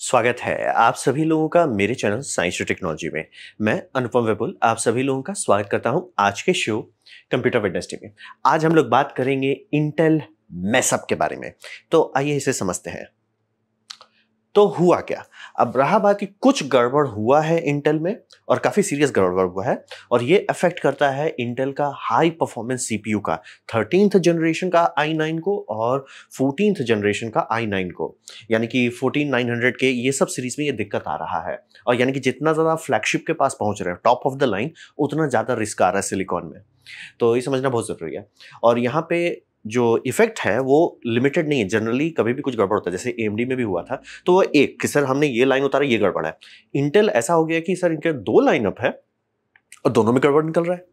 स्वागत है आप सभी लोगों का मेरे चैनल साइंस टू टेक्नोलॉजी में मैं अनुपम विपुल आप सभी लोगों का स्वागत करता हूं आज के शो कंप्यूटर इंडस्ट्री में आज हम लोग बात करेंगे इंटेल मैसअप के बारे में तो आइए इसे समझते हैं तो हुआ क्या अब रहा बाकी कुछ गड़बड़ हुआ है इंटेल में और काफ़ी सीरियस गड़बड़ हुआ है और ये अफेक्ट करता है इंटेल का हाई परफॉर्मेंस सीपीयू का थर्टीनथ जनरेशन का आई नाइन को और फोर्टीनथ जनरेशन का आई नाइन को यानी कि फोर्टीन नाइन हंड्रेड के ये सब सीरीज में ये दिक्कत आ रहा है और यानी कि जितना ज़्यादा फ्लैगशिप के पास पहुंच रहे हैं टॉप ऑफ द लाइन उतना ज़्यादा रिस्क आ रहा है सिलिकॉन में तो ये समझना बहुत ज़रूरी है और यहाँ पे जो इफेक्ट है वो लिमिटेड नहीं है जनरली कभी भी कुछ गड़बड़ होता है जैसे एमडी में भी हुआ था तो वो एक कि सर हमने ये लाइन उतारा ये गड़बड़ है इंटेल ऐसा हो गया कि सर इनके दो लाइनअप है और दोनों में गड़बड़ निकल रहा है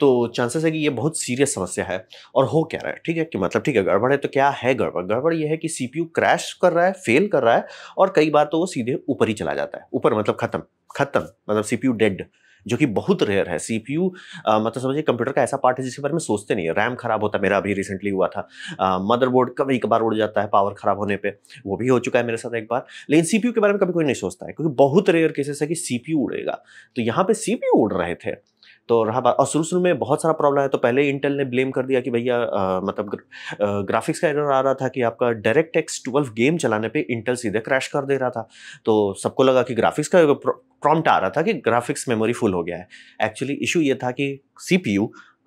तो चांसेस है कि ये बहुत सीरियस समस्या है और हो क्या रहा है ठीक है कि मतलब ठीक है गड़बड़ है तो क्या है गड़बड़ गड़बड़ ये है कि सी क्रैश कर रहा है फेल कर रहा है और कई बार तो वो सीधे ऊपर ही चला जाता है ऊपर मतलब खत्म खत्म मतलब सी डेड जो कि बहुत रेयर है सी यू मतलब समझिए कंप्यूटर का ऐसा पार्ट है जिसके बारे में सोचते नहीं है रैम खराब होता है मेरा अभी रिसेंटली हुआ था मदरबोर्ड कभी कभार उड़ जाता है पावर खराब होने पर वो भी हो चुका है मेरे साथ एक बार लेकिन यू के बारे में कभी कोई नहीं सोचता है क्योंकि बहुत रेयर केसेस है कि यू उड़ेगा तो यहाँ पर यू उड़ रहे थे तो रहा बात और शुरू शुरू में बहुत सारा प्रॉब्लम है तो पहले इंटेल ने ब्लेम कर दिया कि भैया मतलब ग्र, ग्राफिक्स का एरर आ रहा था कि आपका डायरेक्ट एक्स ट्वेल्व गेम चलाने पर इंटेल सीधे क्रैश कर दे रहा था तो सबको लगा कि ग्राफिक्स का प्रॉम्प्ट आ रहा था कि ग्राफिक्स मेमोरी फुल हो गया है एक्चुअली इशू ये था कि सी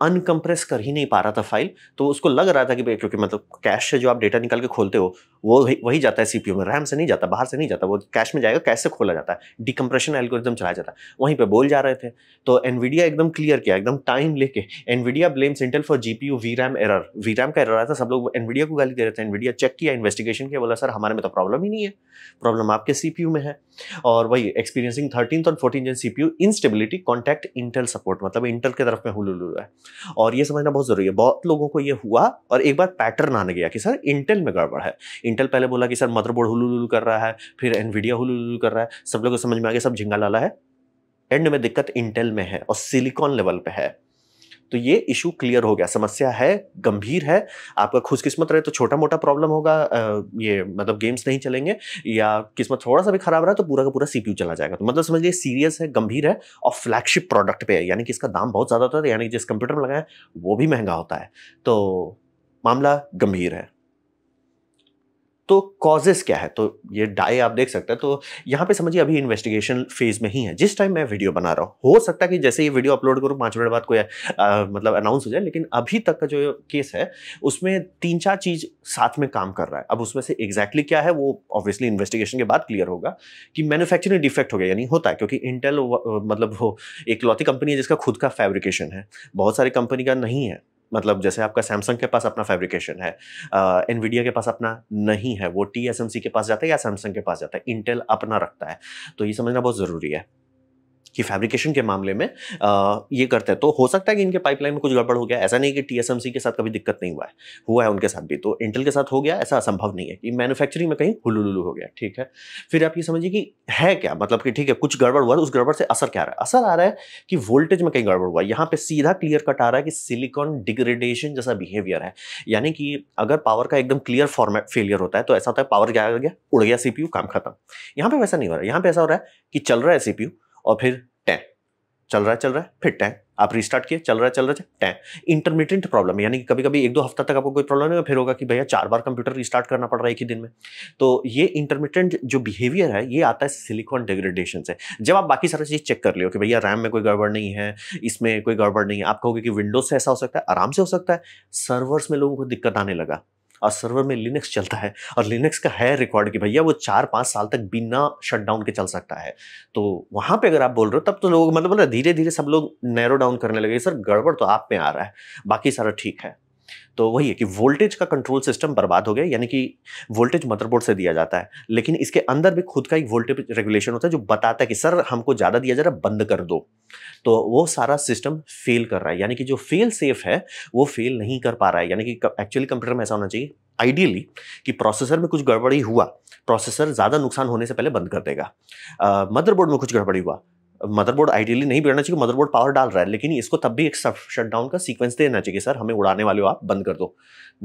अनकम्प्रेस कर ही नहीं पा रहा था फाइल तो उसको लग रहा था कि भाई क्योंकि मतलब कैश से जो आप डेटा निकाल के खोलते हो वो वही जाता है सीपीयू में रैम से नहीं जाता बाहर से नहीं जाता वो कैश में जाएगा कैश से खोला जाता है डिकम्प्रेशन एल्गोरिदम चलाया जाता है वहीं पर बोल जा रहे थे तो एनवीडिया एकदम क्लियर किया एकदम टाइम लेके Nvidia blames Intel for G P U V RAM error V RAM का एरर आया था सब लोग एनवीडिया को गाली दे रहे थे एनवीडिया चेक किया इन्वेस्टिगेशन किया बोला सर हमारे में तो प्रॉब्लम ही नहीं है प्रॉब्लम आपके सीपीयू में है और वही एक्सपीरियंसिंग थर्टीन और fourteen gen CPU instability contact Intel support मतलब इंटेल के तरफ में हुलू है और ये समझना बहुत ज़रूरी है बहुत लोगों को ये हुआ और एक बार पैटर्न आने गया कि सर इंटेल में गड़बड़ है इंटेल पहले बोला कि सर मदरबोर्ड हुलू कर रहा है फिर एनवीडिया हुलू कर रहा है सब लोगों को समझ में आ गया सब झिंगा लाला है एंड में दिक्कत इंटेल में है और सिलिकॉन लेवल पे है तो ये इशू क्लियर हो गया समस्या है गंभीर है आपका खुशकिस्मत रहे तो छोटा मोटा प्रॉब्लम होगा ये मतलब गेम्स नहीं चलेंगे या किस्मत थोड़ा सा भी खराब रहा तो पूरा का पूरा सीपीयू चला जाएगा तो मतलब समझिए सीरियस है गंभीर है और फ्लैगशिप प्रोडक्ट पे है यानी कि इसका दाम बहुत ज़्यादा होता है यानी कि जिस कंप्यूटर में लगाए वो भी महंगा होता है तो मामला गंभीर है तो कॉजेज क्या है तो ये डाई आप देख सकते हैं तो यहाँ पे समझिए अभी इन्वेस्टिगेशन फेज में ही है जिस टाइम मैं वीडियो बना रहा हूँ हो सकता है कि जैसे ये वीडियो अपलोड करूँ पाँच मिनट बाद कोई मतलब अनाउंस हो जाए लेकिन अभी तक का जो केस है उसमें तीन चार चीज़ साथ में काम कर रहा है अब उसमें से एग्जैक्टली क्या है वो ऑब्वियसली इन्वेस्टिगेशन के बाद क्लियर होगा कि मैनुफैक्चरिंग डिफेक्ट हो गया यानी होता है क्योंकि इंटेल मतलब वो एक लौती कंपनी है जिसका खुद का फैब्रिकेशन है बहुत सारी कंपनी का नहीं है मतलब जैसे आपका सैमसंग के पास अपना फैब्रिकेशन है एनवीडिया के पास अपना नहीं है वो टी के पास जाता है या सैमसंग के पास जाता है इंटेल अपना रखता है तो ये समझना बहुत ज़रूरी है कि फैब्रिकेशन के मामले में आ, ये करते हैं तो हो सकता है कि इनके पाइपलाइन में कुछ गड़बड़ हो गया ऐसा नहीं कि टीएसएमसी के साथ कभी दिक्कत नहीं हुआ है हुआ है उनके साथ भी तो इंटेल के साथ हो गया ऐसा असंभव नहीं है कि मैन्युफैक्चरिंग में कहीं हुलुलुलू हो गया ठीक है फिर आप ये समझिए कि है क्या मतलब कि ठीक है कुछ गड़बड़ हुआ उस गड़बड़ से असर क्या रहा है असर आ रहा है कि वोल्टेज में कहीं गड़बड़ हुआ यहाँ पर सीधा क्लियर कट आ रहा है कि सिलिकॉन डिग्रेडेशन जैसा बिहेवियर है यानी कि अगर पावर का एकदम क्लियर फॉर्मेट फेलियर होता है तो ऐसा होता है पावर क्या गया उड़ गया सीपीयू काम खत्म यहाँ पे वैसा नहीं हो रहा है यहाँ पे ऐसा हो रहा है कि चल रहा है सीपीयू और फिर टैं चल रहा है चल रहा है फिर टैं आप रिस्टार्ट किए चल रहा है चल रहा है टैं इंटरमीडियंट प्रॉब्लम यानी कि कभी कभी एक दो हफ्ता तक आपको कोई प्रॉब्लम नहीं फिर होगा कि भैया चार बार कंप्यूटर रिस्टार्ट करना पड़ रहा है एक ही दिन में तो ये इंटरमीडियंट जो बिहेवियर है ये आता है सिलिकॉन डिग्रेडेशन से जब आप बाकी सारा चीज़ चेक कर लियो कि भैया रैम में कोई गड़बड़ नहीं है इसमें कोई गड़बड़ नहीं है आप कहोगे कि विंडोज से ऐसा हो सकता है आराम से हो सकता है सर्वर्स में लोगों को दिक्कत आने लगा और सर्वर में लिनक्स चलता है और लिनक्स का है रिकॉर्ड कि भैया वो चार पाँच साल तक बिना शटडाउन के चल सकता है तो वहाँ पे अगर आप बोल रहे हो तब तो लोग मतलब रहे धीरे धीरे सब लोग नैरो डाउन करने लगे सर गड़बड़ तो आप में आ रहा है बाकी सारा ठीक है तो वही है कि वोल्टेज का कंट्रोल सिस्टम बर्बाद हो गया यानी कि वोल्टेज मदरबोर्ड से दिया जाता है लेकिन इसके अंदर भी खुद का एक वोल्टेज रेगुलेशन होता है जो बताता है कि सर हमको ज़्यादा दिया जा रहा है बंद कर दो तो वो सारा सिस्टम फेल कर रहा है यानी कि जो फेल सेफ है वो फेल नहीं कर पा रहा है यानी कि एक्चुअली कंप्यूटर में ऐसा होना चाहिए आइडियली कि प्रोसेसर में कुछ गड़बड़ी हुआ प्रोसेसर ज़्यादा नुकसान होने से पहले बंद कर देगा मदरबोर्ड में कुछ गड़बड़ी हुआ मदरबोर्ड आइडियली नहीं बिगड़ना चाहिए मदरबोर्ड पावर डाल रहा है लेकिन इसको तब भी एक शटडाउन का सीक्वेंस देना चाहिए सर हमें उड़ाने वाले हो आप बंद कर दो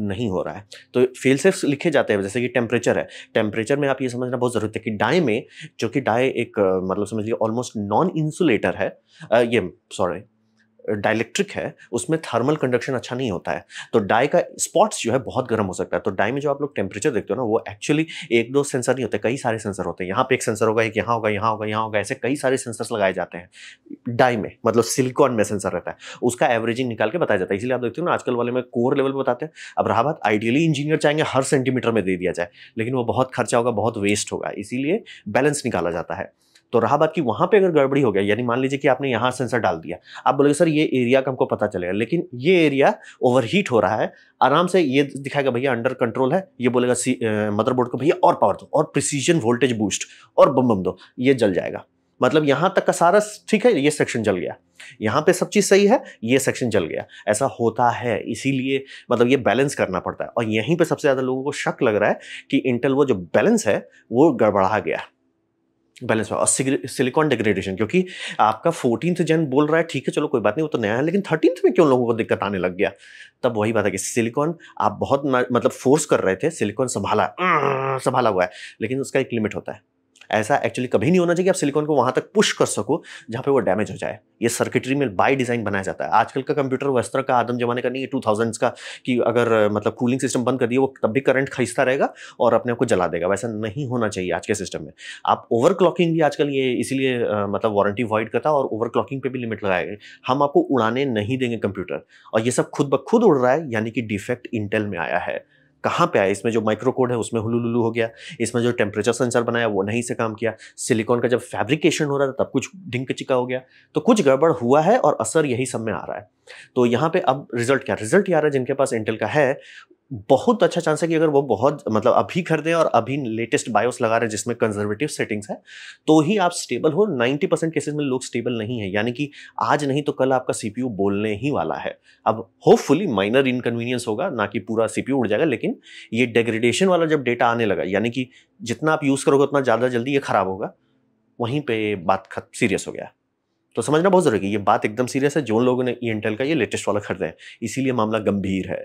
नहीं हो रहा है तो फेल सेफ्स लिखे जाते हैं जैसे कि टेम्परेचर है टेम्परेचर में आप ये समझना बहुत ज़रूरत है कि डाई में जो कि डाई एक मतलब समझ लीजिए ऑलमोस्ट नॉन इंसुलेटर है ये सॉरी डायलेक्ट्रिक है उसमें थर्मल कंडक्शन अच्छा नहीं होता है तो डाई का स्पॉट्स जो है बहुत गर्म हो सकता है तो डाई में जो आप लोग टेम्परेचर देखते हो ना वो एक्चुअली एक दो सेंसर नहीं होते कई सारे सेंसर होते हैं यहाँ पे एक सेंसर होगा एक यहाँ होगा यहाँ होगा यहाँ होगा ऐसे कई सारे सेंसर्स लगाए जाते हैं डाई में मतलब सिलिकॉन में सेंसर रहता है उसका एवरेजिंग निकाल के बताया जाता है इसलिए आप देखते हो ना आजकल वाले में कोर लेवल पर बताते हैं अब रहा बात आइडियली इंजीनियर चाहेंगे हर सेंटीमीटर में दे दिया जाए लेकिन वो बहुत खर्चा होगा बहुत वेस्ट होगा इसीलिए बैलेंस निकाला जाता है तो रहा बात की वहाँ पर अगर गड़बड़ी हो गया यानी मान लीजिए कि आपने यहाँ सेंसर डाल दिया आप बोलोगे सर ये एरिया का हमको पता चलेगा लेकिन ये एरिया ओवरहीट हो रहा है आराम से ये दिखाएगा भैया अंडर कंट्रोल है ये बोलेगा मदरबोर्ड को भैया और पावर दो और प्रिसीजन वोल्टेज बूस्ट और बम बम दो ये जल जाएगा मतलब यहाँ तक का सारा ठीक है ये सेक्शन जल गया यहाँ पे सब चीज़ सही है ये सेक्शन जल गया ऐसा होता है इसीलिए मतलब ये बैलेंस करना पड़ता है और यहीं पे सबसे ज़्यादा लोगों को शक लग रहा है कि इंटेल वो जो बैलेंस है वो गड़बड़ा गया बैलेंस और सिलिकॉन डिग्रेडेशन क्योंकि आपका फोर्टीन जेन बोल रहा है ठीक है चलो कोई बात नहीं वो तो नया है लेकिन थर्टीन में क्यों लोगों को दिक्कत आने लग गया तब वही बात है कि सिलिकॉन आप बहुत मतलब फोर्स कर रहे थे सिलिकॉन संभाला संभाला हुआ है लेकिन उसका एक लिमिट होता है ऐसा एक्चुअली कभी नहीं होना चाहिए आप सिलिकॉन को वहाँ तक पुश कर सको जहाँ पे वो डैमेज हो जाए ये सर्किटरी में बाय डिज़ाइन बनाया जाता है आजकल का कंप्यूटर वस्त्र तरह का आदम जमाने का नहीं है टू थाउजेंड्स का कि अगर मतलब कूलिंग सिस्टम बंद कर दिए वो तब भी करंट खींचता रहेगा और अपने आप को जला देगा वैसा नहीं होना चाहिए आज के सिस्टम में आप ओवर क्लॉकिंग भी आजकल ये इसीलिए मतलब वारंटी वॉइड करता और ओवर क्लॉकिंग पर भी लिमिट लगाए हम आपको उड़ाने नहीं देंगे कंप्यूटर और ये सब खुद ब खुद उड़ रहा है यानी कि डिफेक्ट इंटेल में आया है कहाँ पे आया इसमें जो माइक्रोकोड है उसमें हुलूलुलू हो गया इसमें जो टेम्परेचर सेंसर बनाया वो नहीं से काम किया सिलिकॉन का जब फैब्रिकेशन हो रहा था तब कुछ ढिंक चिका हो गया तो कुछ गड़बड़ हुआ है और असर यही सब में आ रहा है तो यहाँ पे अब रिजल्ट क्या रिजल्ट क्या आ रहा है जिनके पास इंटेल का है बहुत अच्छा चांस है कि अगर वो बहुत मतलब अभी खरीदे और अभी लेटेस्ट बायोस लगा रहे हैं जिसमें कंजर्वेटिव सेटिंग्स है तो ही आप स्टेबल हो 90 परसेंट केसेज में लोग स्टेबल नहीं है यानी कि आज नहीं तो कल आपका सीपीयू बोलने ही वाला है अब होपफुली माइनर इनकन्वीनियंस होगा ना कि पूरा सीपीयू उड़ जाएगा लेकिन ये डिग्रेडेशन वाला जब डेटा आने लगा यानी कि जितना आप यूज़ करोगे उतना ज़्यादा जल्दी ये ख़राब होगा वहीं पर बात खत सीरियस हो गया तो समझना बहुत ज़रूरी है ये बात एकदम सीरियस है जो लोगों ने ई का ये लेटेस्ट वाला खरीदे इसीलिए मामला गंभीर है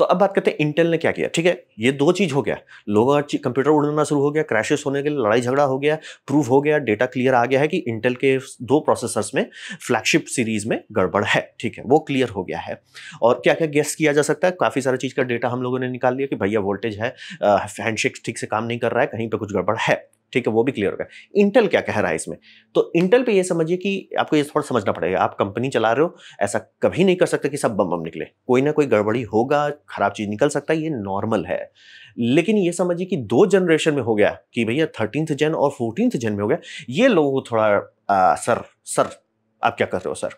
तो अब बात करते हैं इंटेल ने क्या किया ठीक है ये दो चीज़ हो गया लोगों का कंप्यूटर उड़ना शुरू हो गया क्रैशेस होने के लिए लड़ाई झगड़ा हो गया प्रूफ हो गया डेटा क्लियर आ गया है कि इंटेल के दो प्रोसेसर्स में फ्लैगशिप सीरीज में गड़बड़ है ठीक है वो क्लियर हो गया है और क्या क्या गेस्ट किया जा सकता है काफ़ी सारा चीज़ का डेटा हम लोगों ने निकाल लिया कि भैया वोल्टेज है हैंडशेक ठीक से काम नहीं कर रहा है कहीं पर कुछ गड़बड़ है ठीक है वो भी क्लियर हो गया इंटेल क्या कह रहा है इसमें तो इंटेल पे ये समझिए कि आपको ये थोड़ा समझना पड़ेगा आप कंपनी चला रहे हो ऐसा कभी नहीं कर सकते कि सब बम बम निकले कोई ना कोई गड़बड़ी होगा खराब चीज़ निकल सकता है ये नॉर्मल है लेकिन ये समझिए कि दो जनरेशन में हो गया कि भैया थर्टींथ जन और फोर्टीनथ जन में हो गया ये लोगों को थोड़ा आ, सर सर आप क्या कर रहे हो सर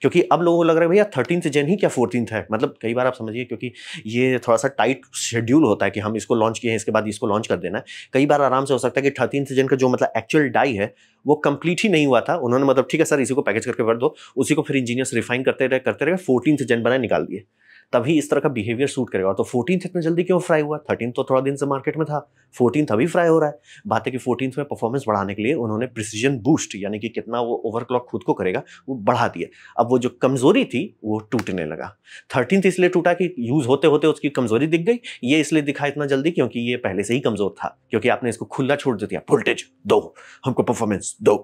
क्योंकि अब लोगों को लग रहा है भैया थर्टीन जैन ही क्या फोर्टीनथ है मतलब कई बार आप समझिए क्योंकि ये थोड़ा सा टाइट शेड्यूल होता है कि हम इसको लॉन्च किए हैं इसके बाद इसको लॉन्च कर देना है कई बार आराम से हो सकता है कि थर्टीन जैन का जो मतलब एक्चुअल डाई है वो कंप्लीट ही नहीं हुआ था उन्होंने मतलब ठीक है सर इसी को पैकेज करके भर दो उसी को फिर इंजीनियर्स रिफाइन करते रहे करते रहे फोर्टीन जैन बनाए निकाल दिए तभी इस तरह का बिहेवियर सूट करेगा तो फोर्टीन इतना जल्दी क्यों फ्राई हुआ थर्टीन तो थोड़ा दिन से मार्केट में था फोर्टीन अभी फ्राई हो रहा है बात है कि फोर्टीन में परफॉर्मेंस बढ़ाने के लिए उन्होंने प्रिसीजन बूस्ट यानी कि कितना वो ओवरक्लॉक खुद को करेगा वो बढ़ा दिया अब वो जो कमजोरी थी वो टूटने लगा थर्टीन इसलिए टूटा कि यूज होते होते उसकी कमजोरी दिख गई ये इसलिए दिखा इतना जल्दी क्योंकि ये पहले से ही कमजोर था क्योंकि आपने इसको खुला छोड़ दिया वोल्टेज दो हमको परफॉर्मेंस दो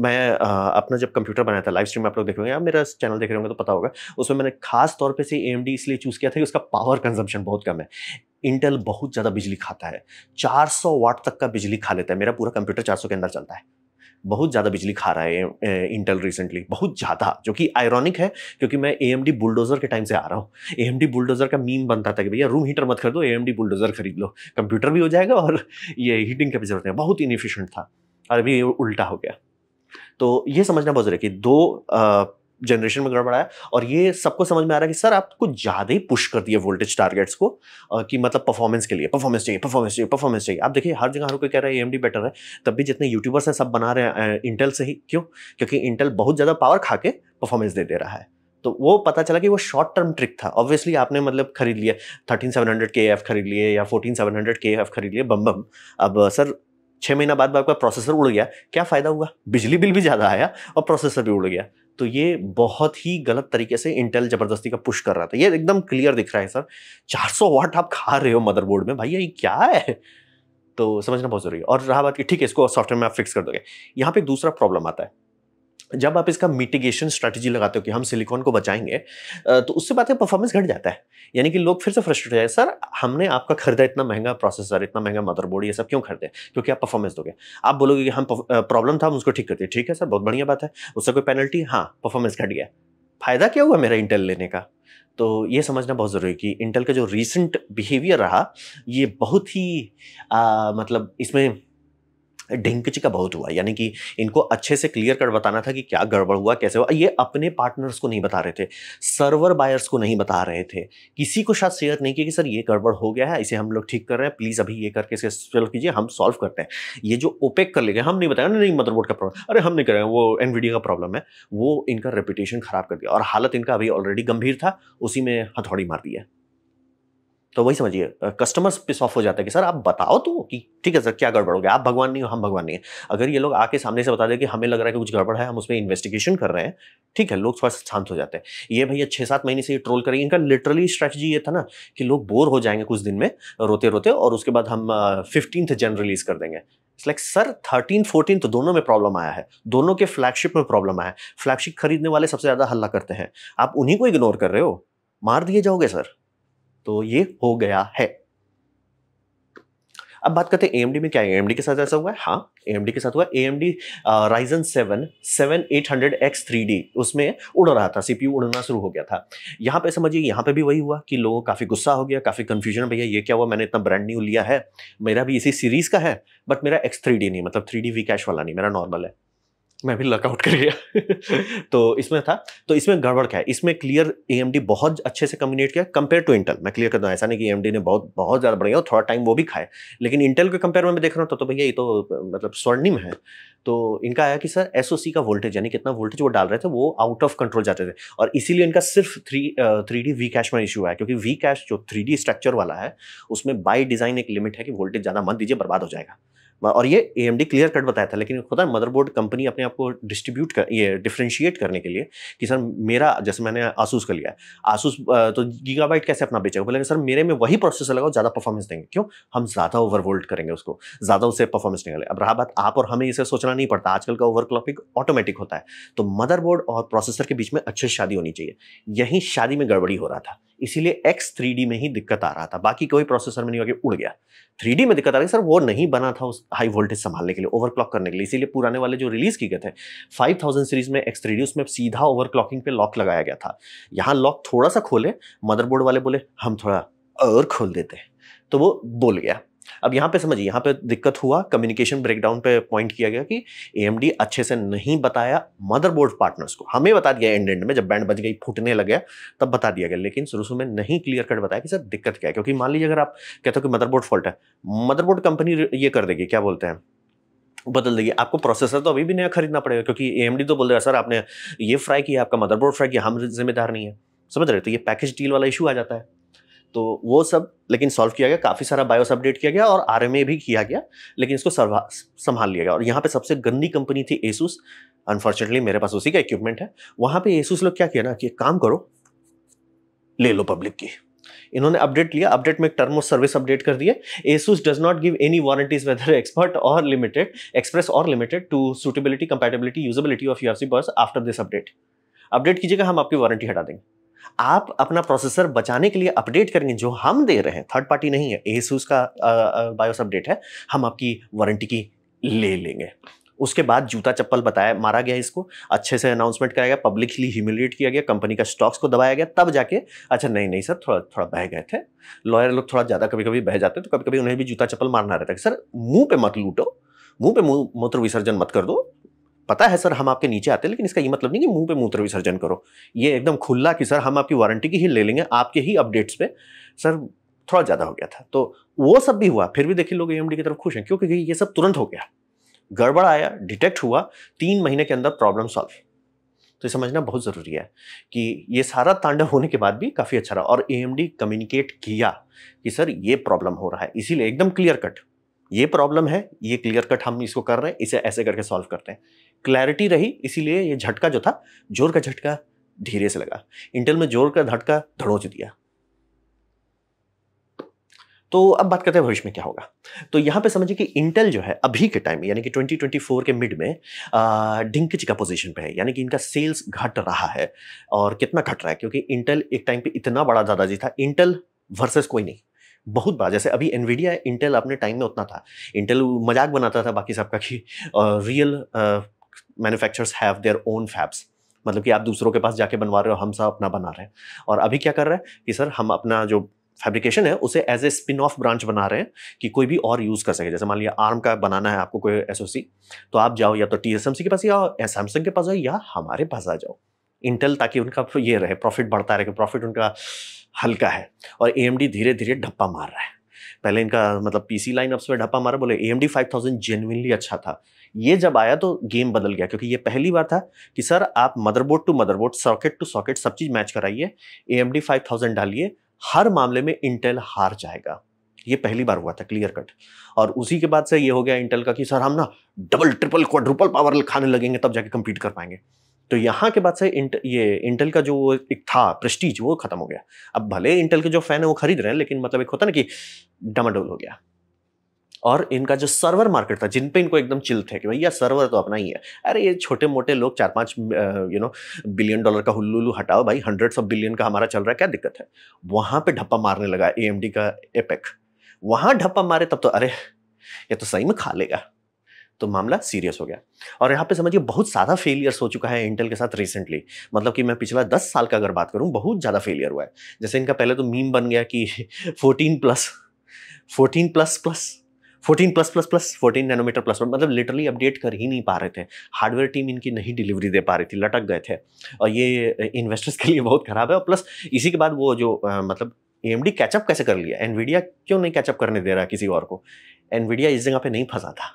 मैं अपना जब कंप्यूटर बनाया था लाइव स्ट्रीम आप लोग देख रहे होंगे या मेरा चैनल देख रहे होंगे तो पता होगा उसमें मैंने खास तौर पर से एम इसलिए चूज़ किया था कि उसका पावर कंजम्पशन बहुत कम है इंटेल बहुत ज़्यादा बिजली खाता है 400 वाट तक का बिजली खा लेता है मेरा पूरा कंप्यूटर 400 के अंदर चलता है बहुत ज़्यादा बिजली खा रहा है इंटेल रिसेंटली बहुत ज़्यादा जो कि आयरॉनिक है क्योंकि मैं ए एम डी बुलडोजर के टाइम से आ रहा हूँ ए एम डी बुलडोजर का मीम बनता था कि भैया रूम हीटर मत खरीदो ए एम डी बुलडोजर खरीद लो कंप्यूटर भी हो जाएगा और ये हीटिंग का भी जरूरत है बहुत इनफिशेंट था और अभी उल्टा हो गया तो ये समझना बहुत जरूरी है कि दो जनरेशन में गड़बड़ा है और ये सबको समझ में आ रहा है कि सर आप कुछ ज़्यादा ही पुश कर दिए वोल्टेज टारगेट्स को कि मतलब परफॉर्मेंस के लिए परफॉर्मेंस चाहिए परफॉर्मेंस चाहिए परफॉर्मेंस चाहिए आप देखिए हर जगह हर कोई कह रहा है एम बेटर है तब भी जितने यूट्यूबर्स हैं सब बना रहे हैं इंटेल से ही क्यों क्योंकि इंटेल बहुत ज़्यादा पावर खा के परफॉर्मेंस दे दे रहा है तो वो पता चला कि वो शॉर्ट टर्म ट्रिक था ऑब्वियसली आपने मतलब खरीद लिया thirteen seven hundred K F खरीद लिए या fourteen seven hundred K F खरीद लिए बम बम अब सर छः महीना बाद आपका प्रोसेसर उड़ गया क्या फ़ायदा हुआ बिजली बिल भी ज़्यादा आया और प्रोसेसर भी उड़ गया तो ये बहुत ही गलत तरीके से इंटेल ज़बरदस्ती का पुश कर रहा था ये एकदम क्लियर दिख रहा है सर 400 वाट आप खा रहे हो मदरबोर्ड में भैया ये क्या है तो समझना बहुत ज़रूरी है और रहा बात की ठीक है इसको सॉफ्टवेयर में आप फिक्स कर दोगे यहाँ पे एक दूसरा प्रॉब्लम आता है जब आप इसका मिटिगेशन स्ट्रैटेजी लगाते हो कि हम सिलिकॉन को बचाएंगे तो उससे बात है परफॉर्मेंस घट जाता है यानी कि लोग फिर से फ्रस्ट्रेट हो जाए सर हमने आपका खरीदा इतना महंगा प्रोसेसर इतना महंगा मदरबोर्ड ये सब क्यों खरीदे क्योंकि आप परफॉर्मेंस दोगे आप बोलोगे कि हम प्रॉब्लम था हम उसको ठीक करते ठीक है सर बहुत बढ़िया बात है उससे कोई पेनल्टी हाँ परफॉर्मेंस घट गया फ़ायदा क्या हुआ मेरा इंटेल लेने का तो ये समझना बहुत ज़रूरी है कि इंटेल का जो रिसेंट बिहेवियर रहा ये बहुत ही आ, मतलब इसमें ढिंकचिका बहुत हुआ यानी कि इनको अच्छे से क्लियर कट बताना था कि क्या गड़बड़ हुआ कैसे हुआ ये अपने पार्टनर्स को नहीं बता रहे थे सर्वर बायर्स को नहीं बता रहे थे किसी को शायद शेयर नहीं किया कि सर ये गड़बड़ हो गया है इसे हम लोग ठीक कर रहे हैं प्लीज़ अभी ये करके इसे सॉल्व कीजिए हम सॉल्व करते हैं ये जो ओपेक कर ले गए हम नहीं बताया नहीं मदरबोर्ड का प्रॉब्लम अरे हम नहीं कर रहे हैं वो एन का प्रॉब्लम है वो इनका रेपुटेशन खराब कर दिया और हालत इनका अभी ऑलरेडी गंभीर था उसी में हथौड़ी मार दी है तो वही समझिए कस्टमर्स पिस ऑफ हो जाता है कि सर आप बताओ तो कि ठीक है सर क्या गड़बड़ हो गया आप भगवान नहीं हो हम भगवान नहीं है अगर ये लोग आके सामने से बता दें कि हमें लग रहा है कि कुछ गड़बड़ है हम उसमें इन्वेस्टिगेशन कर रहे हैं ठीक है लोग थोड़ा शांत हो जाते हैं ये भैया छः सात महीने से ये ट्रोल करेंगे इनका लिटरली स्ट्रैटेजी ये था ना कि लोग बोर हो जाएंगे कुछ दिन में रोते रोते और उसके बाद हम फिफ्टींथ जन रिलीज कर देंगे it's like sir thirteen fourteen तो दोनों में प्रॉब्लम आया है दोनों के फ्लैगशिप में प्रॉब्लम आया है फ्लैगशिप खरीदने वाले सबसे ज़्यादा हल्ला करते हैं आप उन्हीं को इग्नोर कर रहे हो मार दिए जाओगे सर तो ये हो गया है अब बात करते हैं एएमडी में क्या है एएमडी के साथ ऐसा हुआ है हाँ एएमडी के साथ हुआ seven uh, Ryzen 7 7800X 3D उसमें उड़ रहा था सीपीयू उड़ना शुरू हो गया था यहाँ पे समझिए यहाँ पे भी वही हुआ कि लोगों काफ़ी गुस्सा हो गया काफ़ी कंफ्यूजन भैया ये क्या हुआ मैंने इतना ब्रांड न्यू लिया है मेरा भी इसी सीरीज़ का है बट मेरा एक्स थ्री नहीं मतलब थ्री डी कैश वाला नहीं मेरा नॉर्मल है मैं भी लकआउट कर गया तो इसमें था तो इसमें गड़बड़ क्या है इसमें क्लियर ए बहुत अच्छे से कम्युनिकेट किया कंपेयर टू इंटेल मैं क्लियर कर दूँ ऐसा नहीं कि ए ने बहुत बहुत ज़्यादा बढ़िया और थोड़ा टाइम वो भी खाए लेकिन इंटेल के कंपेयर में मैं देख रहा हूँ तो, तो भैया ये तो मतलब स्वर्णिम है तो इनका आया कि सर एस का वोल्टेज यानी कितना वोल्टेज वो डाल रहे थे वो आउट ऑफ कंट्रोल जाते थे और इसीलिए इनका सिर्फ three three D V cache में इशू है क्योंकि वी कैश जो थ्री स्ट्रक्चर वाला है उसमें बाई डिज़ाइन एक लिमिट है कि वोल्टेज ज़्यादा मत दीजिए बर्बाद हो जाएगा और ये A M D clear cut बताया था लेकिन खुदा मदरबोर्ड कंपनी अपने आप को डिस्ट्रीब्यूट कर ये डिफ्रेंशिएट करने के लिए कि सर मेरा जैसे मैंने आसूस कर लिया है आसूस तो गीगाबाइट कैसे अपना बेचेगा बोले सर मेरे में वही प्रोसेसर लगाओ ज़्यादा परफॉर्मेंस देंगे क्यों हम ज़्यादा ओवरवोल्ड करेंगे उसको ज़्यादा उसे परफॉर्मेंस निकले अब रहा बात आप और हमें इसे सोचना नहीं पड़ता आजकल का ओवरक्लॉपिंग ऑटोमेटिक होता है तो मदरबोर्ड और प्रोसेसर के बीच में अच्छी शादी होनी चाहिए यहीं शादी में गड़बड़ी हो रहा था इसीलिए एक्स थ्री में ही दिक्कत आ रहा था बाकी कोई प्रोसेसर में नहीं होकर उड़ गया थ्री में दिक्कत आ रही सर वो नहीं बना था उस हाई वोल्टेज संभालने के लिए ओवरक्लॉक करने के लिए इसीलिए पुराने वाले जो रिलीज किए गए थे 5000 सीरीज में एक्स थ्री उसमें सीधा ओवरक्लॉकिंग पे लॉक लगाया गया था यहाँ लॉक थोड़ा सा खोले मदरबोर्ड वाले बोले हम थोड़ा और खोल देते तो वो बोल गया अब यहाँ पे समझिए यहाँ पे दिक्कत हुआ कम्युनिकेशन ब्रेकडाउन पे पॉइंट किया गया कि ए अच्छे से नहीं बताया मदरबोर्ड पार्टनर्स को हमें बता दिया एंड एंड में जब बैंड बज गई फूटने लग गया तब बता दिया गया लेकिन शुरू शुरू में नहीं क्लियर कट बताया कि सर दिक्कत क्या है क्योंकि मान लीजिए अगर आप कहते हो कि मदरबोर्ड फॉल्ट है मदरबोर्ड कंपनी ये कर देगी क्या बोलते हैं बदल देगी आपको प्रोसेसर तो अभी भी नया खरीदना पड़ेगा क्योंकि ए तो बोल रहा है सर आपने ये फ्राई किया आपका मदरबोर्ड फ्राई किया हम जिम्मेदार नहीं है समझ रहे तो ये पैकेज डील वाला इशू आ जाता है तो वो सब लेकिन सॉल्व किया गया काफ़ी सारा बायोस अपडेट किया गया और आर भी किया गया लेकिन इसको संभाल लिया गया और यहाँ पे सबसे गंदी कंपनी थी एसूस अनफॉर्चुनेटली मेरे पास उसी का इक्विपमेंट है वहाँ पे एसूस लोग क्या किया ना कि काम करो ले लो पब्लिक की इन्होंने अपडेट लिया अपडेट में एक टर्म ऑफ सर्विस अपडेट कर दिया Asus does not give any warranties whether expert और लिमिटेड एक्सप्रेस और limited to suitability compatibility usability of your C bars after this update update कीजिएगा हम आपकी वारंटी हटा देंगे आप अपना प्रोसेसर बचाने के लिए अपडेट करेंगे जो हम दे रहे हैं थर्ड पार्टी नहीं है एसूस का बायोस अपडेट है हम आपकी वारंटी की ले लेंगे उसके बाद जूता चप्पल बताया मारा गया इसको अच्छे से अनाउंसमेंट कराया गया पब्लिकली ह्यूमिलेट किया गया कंपनी का स्टॉक्स को दबाया गया तब जाके अच्छा नहीं नहीं सर थोड़ा थोड़ा बह गए थे लॉयर लोग थोड़ा ज़्यादा कभी कभी बह जाते तो कभी कभी उन्हें भी जूता चप्पल मारना रहता है सर मुंह पे मत लूटो मुंह पे मूत्र विसर्जन मत कर दो पता है सर हम आपके नीचे आते हैं लेकिन इसका ये मतलब नहीं कि मुंह पे मूत्र विसर्जन करो ये एकदम खुला कि सर हम आपकी वारंटी की ही ले लेंगे आपके ही अपडेट्स पे सर थोड़ा ज़्यादा हो गया था तो वो सब भी हुआ फिर भी देखिए लोग ए की तरफ खुश हैं क्योंकि ये सब तुरंत हो गया गड़बड़ आया डिटेक्ट हुआ तीन महीने के अंदर प्रॉब्लम सॉल्व तो ये समझना बहुत ज़रूरी है कि ये सारा तांडव होने के बाद भी काफ़ी अच्छा रहा और ए कम्युनिकेट किया कि सर ये प्रॉब्लम हो रहा है इसीलिए एकदम क्लियर कट ये प्रॉब्लम है ये क्लियर कट हम इसको कर रहे हैं इसे ऐसे करके सॉल्व करते हैं क्लैरिटी रही इसीलिए ये झटका जो था जोर का झटका धीरे से लगा इंटेल में जोर का झटका धड़ोच दिया तो अब बात करते हैं भविष्य में क्या होगा तो यहाँ पे समझिए कि इंटेल जो है अभी के टाइम यानी कि 2024 के मिड में डिंकच का पोजीशन पे है यानी कि इनका सेल्स घट रहा है और कितना घट रहा है क्योंकि इंटेल एक टाइम पे इतना बड़ा दादाजी था इंटेल वर्सेस कोई नहीं बहुत बड़ा जैसे अभी एनवीडिया इंटेल अपने टाइम में उतना था इंटेल मजाक बनाता था बाकी सबका कि real manufacturers have their own fabs मतलब कि आप दूसरों के पास जाके बनवा रहे हो हम सब अपना बना रहे हैं और अभी क्या कर रहा है कि सर हम अपना जो फैब्रिकेशन है उसे as a spin off branch बना रहे हैं कि कोई भी और यूज़ कर सके जैसे मान लिया आर्म का बनाना है आपको कोई एस तो आप जाओ या तो टी के पास या सैमसंग के पास जाओ या हमारे पास आ जाओ इंटेल ताकि उनका ये रहे प्रॉफिट बढ़ता रहे प्रॉफिट उनका हल्का है और ए धीरे धीरे ढप्पा मार रहा है पहले इनका मतलब पीसी लाइन अपने ढप्पा मारा बोले A M D five thousand genuinely अच्छा था ये जब आया तो गेम बदल गया क्योंकि ये पहली बार था कि सर आप motherboard to motherboard socket to socket सब चीज़ मैच कराइए A M D five thousand डालिए हर मामले में इंटेल हार जाएगा ये पहली बार हुआ था क्लियर कट और उसी के बाद से ये हो गया इंटेल का कि सर हम ना डबल ट्रिपल क्वाड्रुपल पावर खाने लगेंगे तब जाके कंप्लीट कर पाएंगे तो यहाँ के बाद से इंट, ये इंटेल का जो एक था प्रेस्टीज वो खत्म हो गया अब भले इंटेल के जो फैन है वो खरीद रहे हैं लेकिन मतलब एक होता ना कि डमाडोल हो गया और इनका जो सर्वर मार्केट था जिन पे इनको एकदम चिल थे कि भैया सर्वर तो अपना ही है अरे ये छोटे मोटे लोग चार पाँच यू नो बिलियन डॉलर का हुल्लुल्लू हटाओ भाई हंड्रेड्स ऑफ बिलियन का हमारा चल रहा है क्या दिक्कत है वहाँ पे ढप्पा मारने लगा ए का एपेक वहाँ ढप्पा मारे तब तो अरे ये तो सही में खा लेगा तो मामला सीरियस हो गया और यहाँ पे समझिए बहुत ज़्यादा फेलियर्स हो चुका है इंटेल के साथ रिसेंटली मतलब कि मैं पिछला दस साल का अगर बात करूँ बहुत ज़्यादा फेलियर हुआ है जैसे इनका पहले तो मीम बन गया कि fourteen plus fourteen plus plus fourteen plus plus plus 14 nanometer plus one मतलब लिटरली अपडेट कर ही नहीं पा रहे थे हार्डवेयर टीम इनकी नहीं डिलीवरी दे पा रही थी लटक गए थे और ये इन्वेस्टर्स के लिए बहुत ख़राब है और प्लस इसी के बाद वो जो आ, मतलब ए एम डी कैचअप कैसे कर लिया एनवीडिया क्यों नहीं कैचअप करने दे रहा किसी और को एनवीडिया इस जगह पे नहीं फंसा था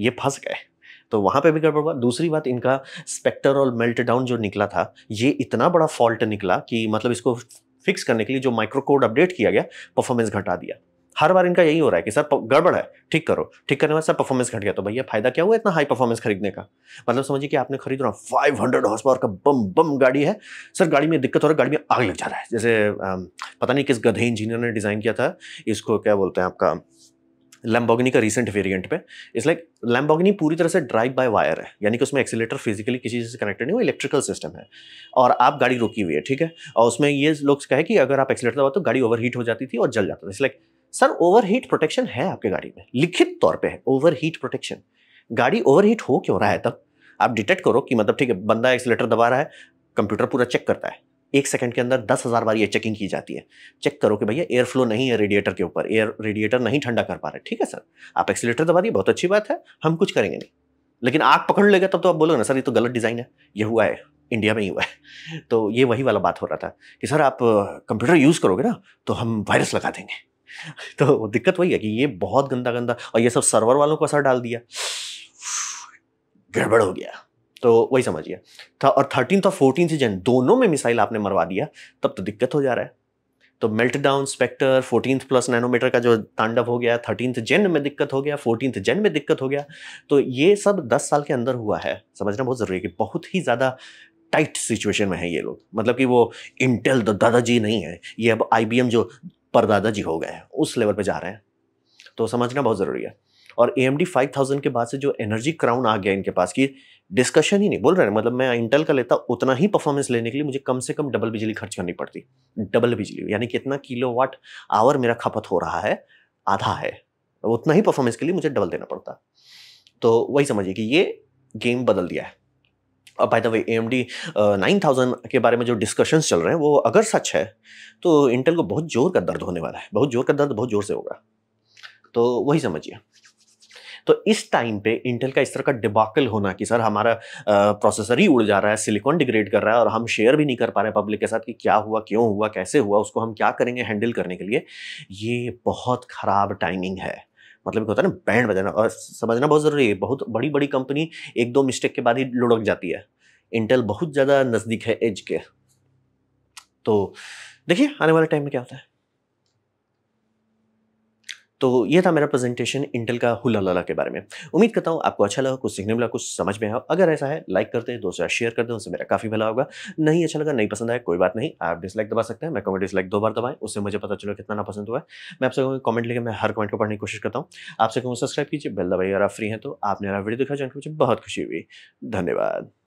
ये फंस गए तो वहाँ पे भी गड़बड़ हुआ दूसरी बात इनका स्पेक्टर और मेल्ट डाउन जो निकला था ये इतना बड़ा फॉल्ट निकला कि मतलब इसको फिक्स करने के लिए जो माइक्रोकोड अपडेट किया गया परफॉर्मेंस घटा दिया हर बार इनका यही हो रहा है कि सर गड़बड़ है ठीक करो ठीक करने में सर परफॉर्मेंस घट गया तो भैया फायदा क्या हुआ इतना हाई परफॉर्मेंस खरीदने का मतलब समझिए कि आपने खरीद रहा फाइव हंड्रेड हॉर्स पावर का बम बम गाड़ी है सर गाड़ी में दिक्कत हो रहा है गाड़ी में आग लग जा रहा है जैसे पता नहीं किस गधे इंजीनियर ने डिज़ाइन किया था इसको क्या बोलते हैं आपका लैम्बोगनी का रिसेंट वेरियंट पे इस लाइक लैम्बोगनी पूरी तरह से ड्राइव बाय वायर है यानी कि उसमें एक्सीटर फिजिकली किसी चीज़ से कनेक्टेड नहीं हो इलेक्ट्रिकल सिस्टम है और आप गाड़ी रुकी हुई है ठीक है और उसमें ये लोग कहे कि अगर आप एक्सीटर दबाओ तो गाड़ी हीट हो जाती थी और जल जाता था इस लाइक सर हीट प्रोटेक्शन है आपके गाड़ी में लिखित तौर पर है हीट प्रोटेक्शन गाड़ी हीट हो क्यों रहा है तब आप डिटेक्ट करो कि मतलब ठीक है बंदा एक्सीटर दबा रहा है कंप्यूटर पूरा चेक करता है एक सेकंड के अंदर दस हज़ार बार ये चेकिंग की जाती है चेक करो कि भैया एयर फ्लो नहीं है रेडिएटर के ऊपर एयर रेडिएटर नहीं ठंडा कर पा रहे ठीक है सर आप एक्सीटर दबा दिए बहुत अच्छी बात है हम कुछ करेंगे नहीं लेकिन आग पकड़ लेगा तब तो आप बोलोगे ना सर ये तो गलत डिज़ाइन है ये हुआ है इंडिया में ही हुआ है तो ये वही वाला बात हो रहा था कि सर आप कंप्यूटर यूज़ करोगे ना तो हम वायरस लगा देंगे तो दिक्कत वही है कि ये बहुत गंदा गंदा और ये सब सर्वर वालों को असर डाल दिया गड़बड़ हो गया तो वही समझिए था और थर्टीन और फोर्टीन से जन दोनों में मिसाइल आपने मरवा दिया तब तो दिक्कत हो जा रहा है तो meltdown Spectre fourteen plus nanometer का जो तांडव हो गया थर्टीन जेन में दिक्कत हो गया फोर्टीन जेन में दिक्कत हो गया तो ये सब दस साल के अंदर हुआ है समझना बहुत ज़रूरी है कि बहुत ही ज़्यादा टाइट सिचुएशन में है ये लोग मतलब कि वो इंटेल दादाजी नहीं है ये अब आई जो परदादाजी हो गए हैं उस लेवल पर जा रहे हैं तो समझना बहुत ज़रूरी है और A M D five thousand के बाद से जो एनर्जी क्राउन आ गया इनके पास की डिस्कशन ही नहीं बोल रहे मतलब मैं इंटेल का लेता उतना ही परफॉर्मेंस लेने के लिए मुझे कम से कम डबल बिजली खर्च करनी पड़ती डबल बिजली यानी कि इतना किलो वाट आवर मेरा खपत हो रहा है आधा है उतना ही परफॉर्मेंस के लिए मुझे डबल देना पड़ता तो वही समझिए कि ये गेम बदल दिया है अब by the way A M D nine thousand के बारे में जो डिस्कशंस चल रहे हैं वो अगर सच है तो इंटेल को बहुत जोर का दर्द होने वाला है बहुत जोर का दर्द बहुत जोर से होगा तो वही समझिए तो इस टाइम पे इंटेल का इस तरह का डिबाकल होना कि सर हमारा प्रोसेसर ही उड़ जा रहा है सिलिकॉन डिग्रेड कर रहा है और हम शेयर भी नहीं कर पा रहे पब्लिक के साथ कि क्या हुआ क्यों हुआ कैसे हुआ उसको हम क्या करेंगे हैंडल करने के लिए ये बहुत ख़राब टाइमिंग है मतलब होता है ना बैंड बजाना और समझना बहुत ज़रूरी है बहुत बड़ी बड़ी कंपनी एक दो मिस्टेक के बाद ही लुढ़क जाती है इंटेल बहुत ज़्यादा नज़दीक है एज के तो देखिए आने वाले टाइम में क्या होता है तो ये था मेरा प्रेजेंटेशन इंटेल का हुलाला के बारे में उम्मीद करता हूँ आपको अच्छा लगा कुछ सीखने मिला कुछ समझ में आया अगर ऐसा है लाइक करते हैं दोस्तों शेयर करते हैं उससे मेरा काफ़ी भला होगा नहीं अच्छा लगा नहीं पसंद आया कोई बात नहीं आप डिसलाइक दबा सकते हैं मैं कमेंट डिसलाइक दो बार दबाएं उससे मुझे पता चलो कितना ना पसंद हुआ मैं आपसे कहूँगा कमेंट लेकर मैं हर कमेंट को पढ़ने की कोशिश करता हूँ आपसे कहूँ सब्सक्राइब कीजिए बेल दबाई अगर आप फ्री हैं तो आपने मेरा वीडियो दिखा जानकर मुझे बहुत खुशी हुई धन्यवाद